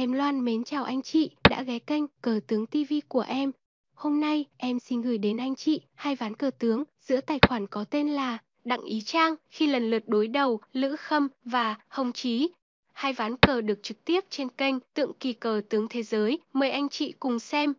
Em Loan mến chào anh chị đã ghé kênh Cờ Tướng TV của em. Hôm nay em xin gửi đến anh chị hai ván cờ tướng giữa tài khoản có tên là Đặng Ý Trang khi lần lượt đối đầu Lữ Khâm và Hồng Chí. Hai ván cờ được trực tiếp trên kênh Tượng Kỳ Cờ Tướng Thế Giới. Mời anh chị cùng xem.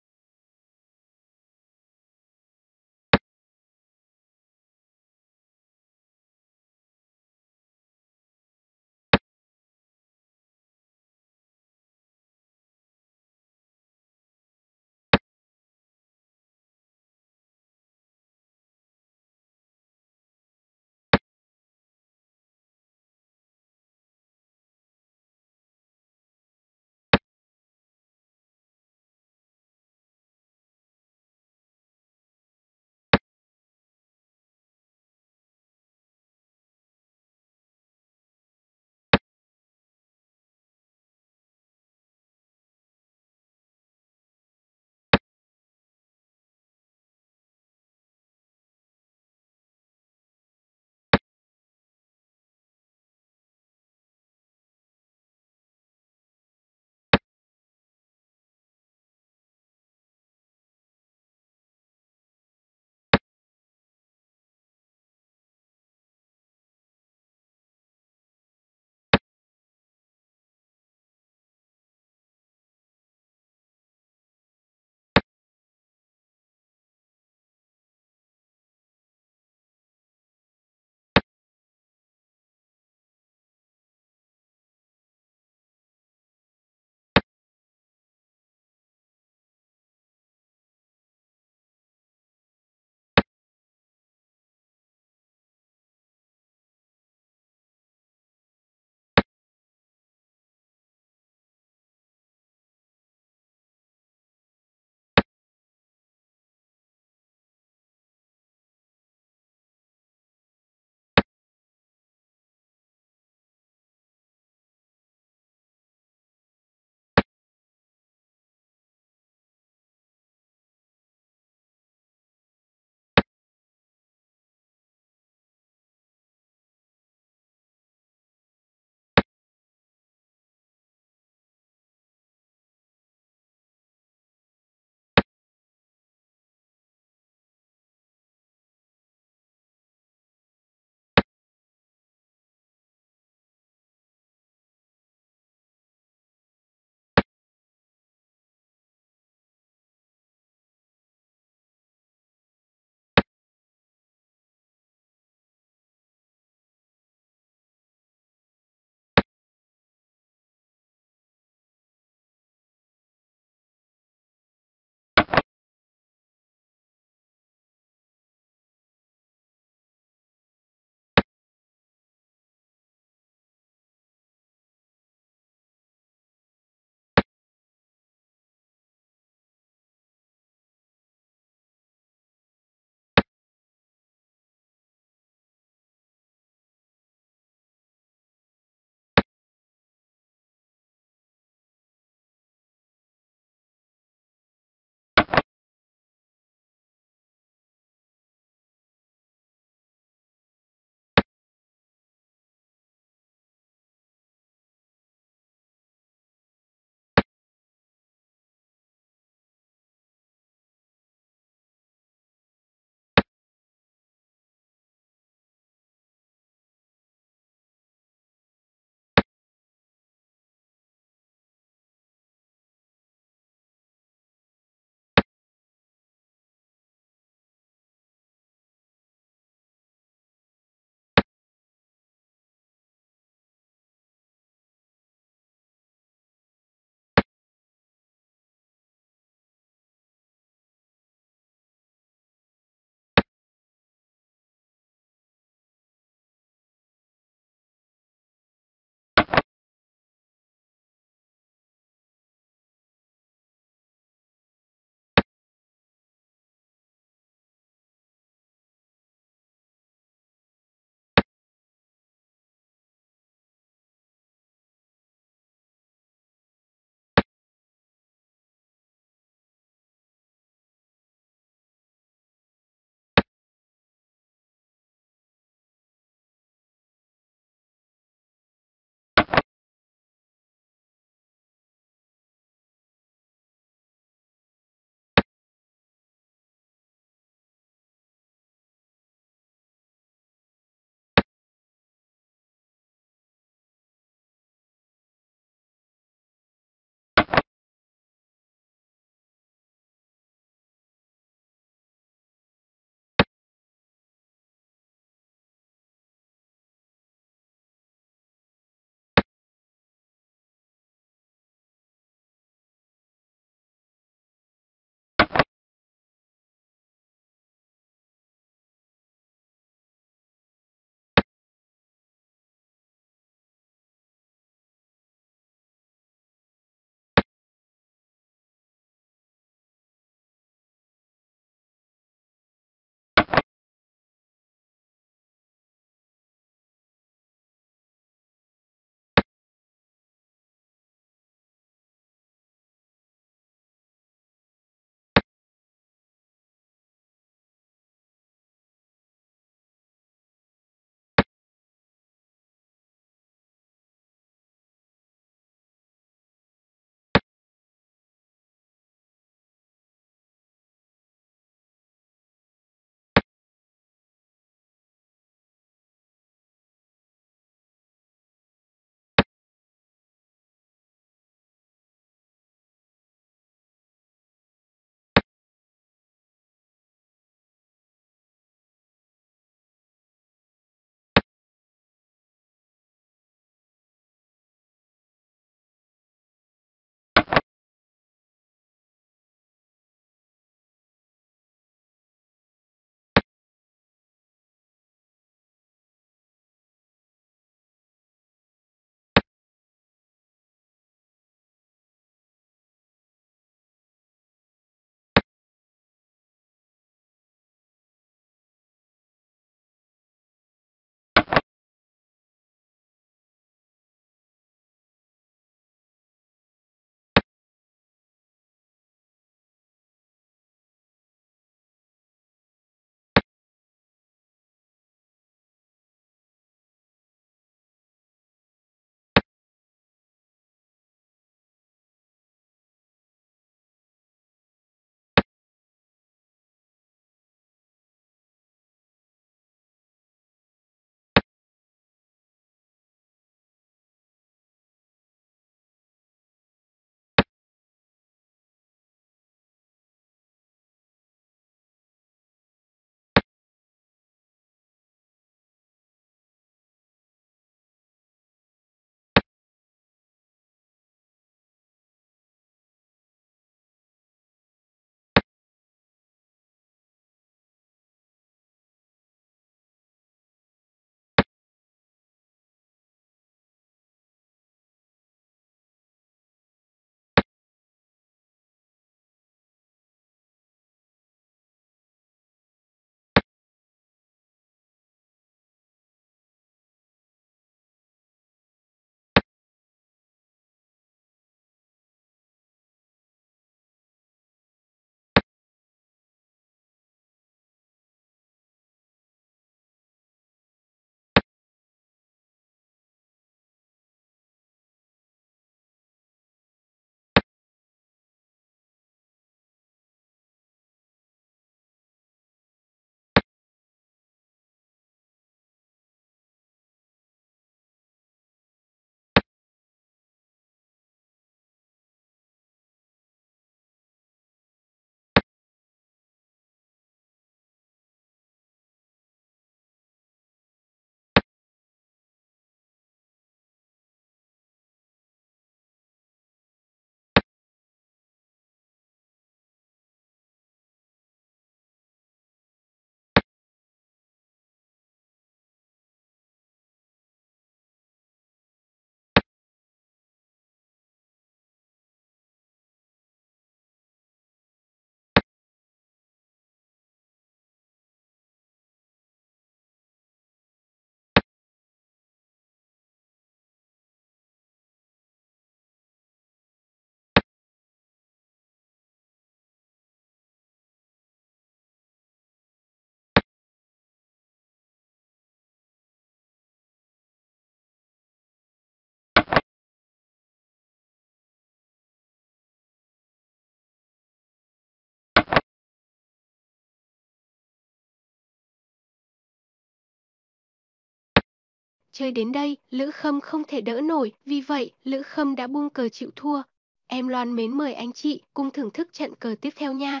Chơi đến đây, Lữ Khâm không thể đỡ nổi, vì vậy, Lữ Khâm đã buông cờ chịu thua. Em Loan mến mời anh chị cùng thưởng thức trận cờ tiếp theo nha.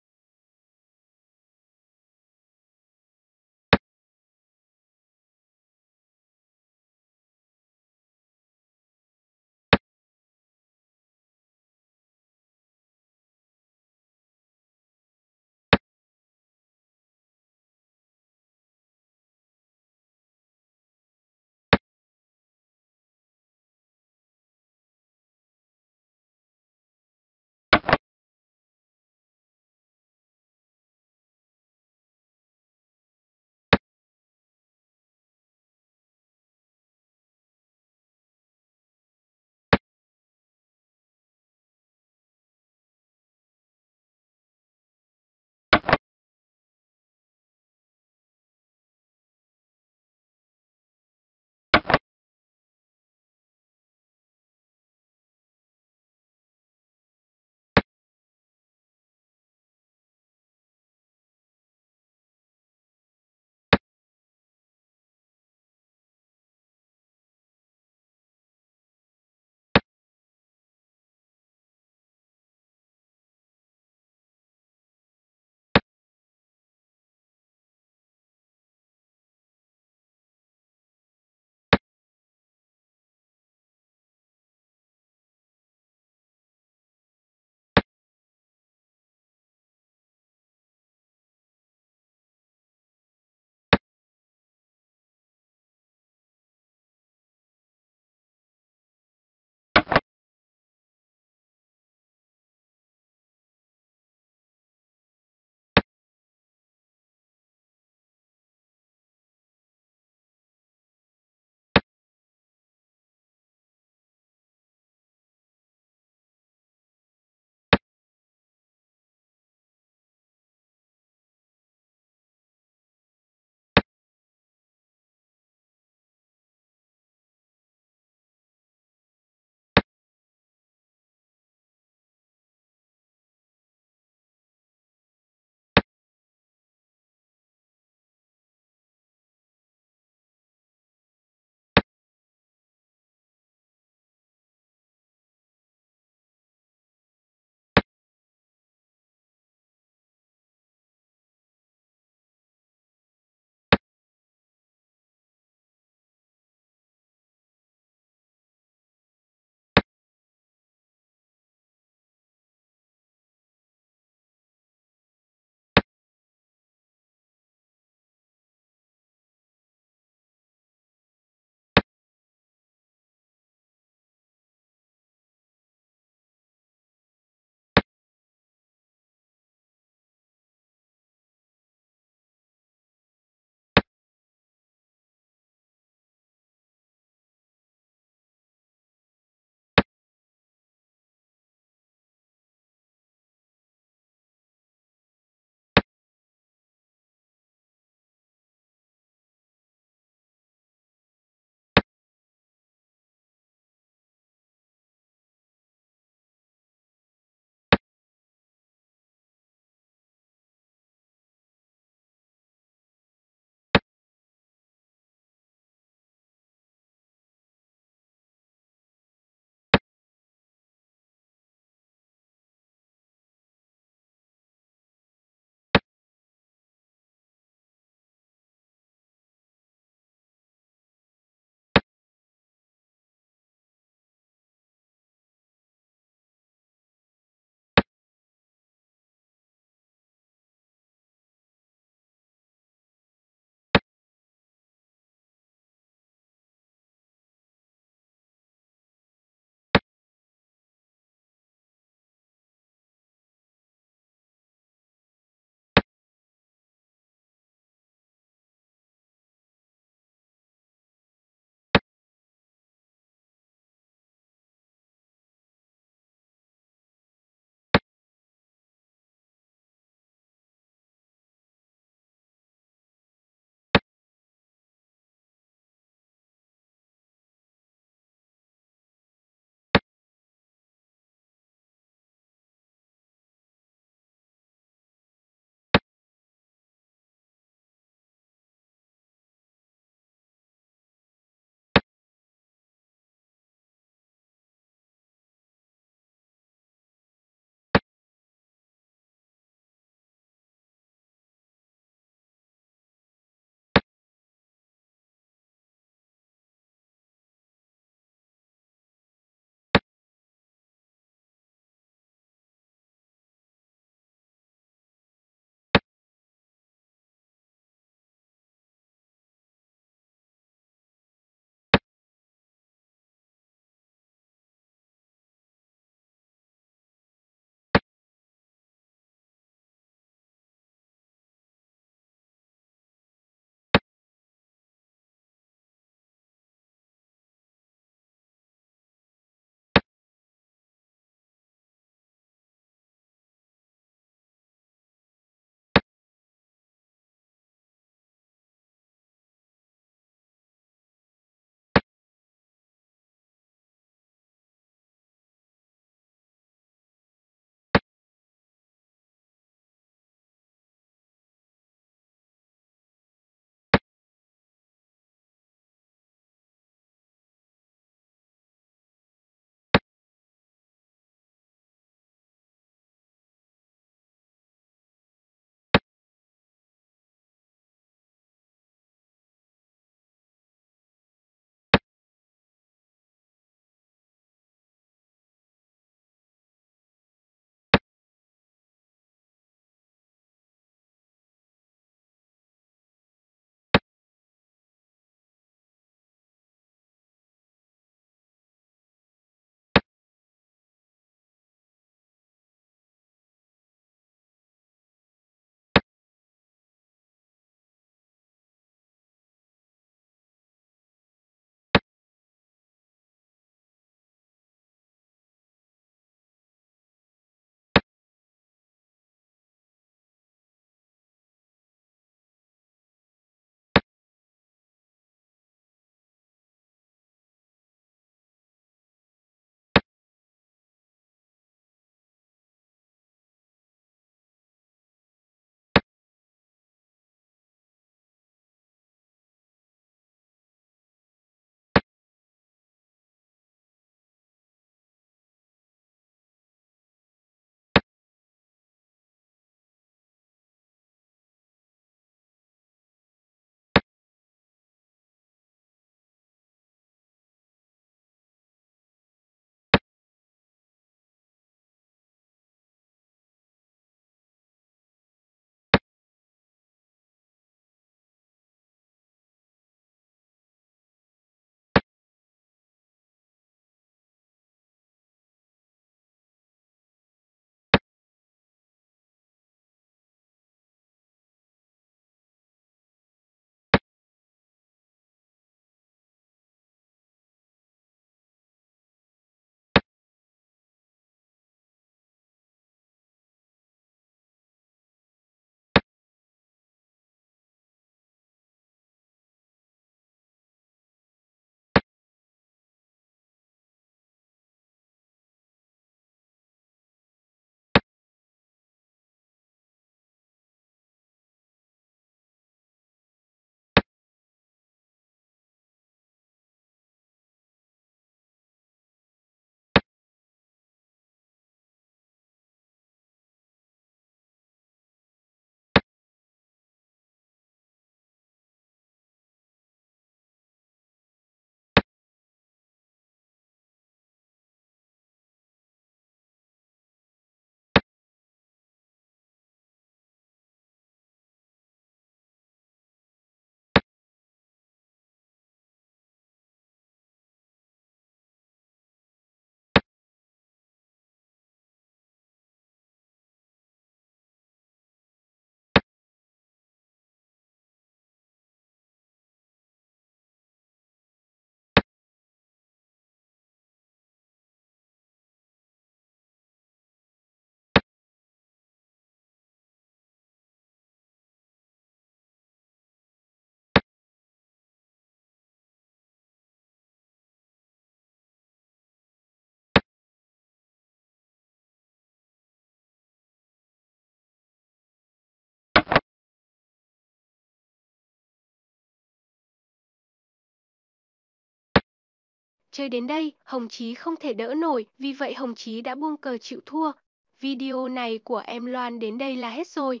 Chơi đến đây, Hồng Chí không thể đỡ nổi, vì vậy Hồng Chí đã buông cờ chịu thua. Video này của em Loan đến đây là hết rồi.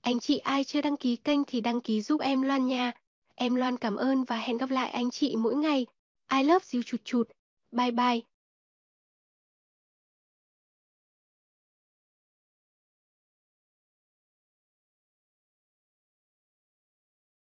Anh chị ai chưa đăng ký kênh thì đăng ký giúp em Loan nha. Em Loan cảm ơn và hẹn gặp lại anh chị mỗi ngày. I love you chụt chụt. Bye bye.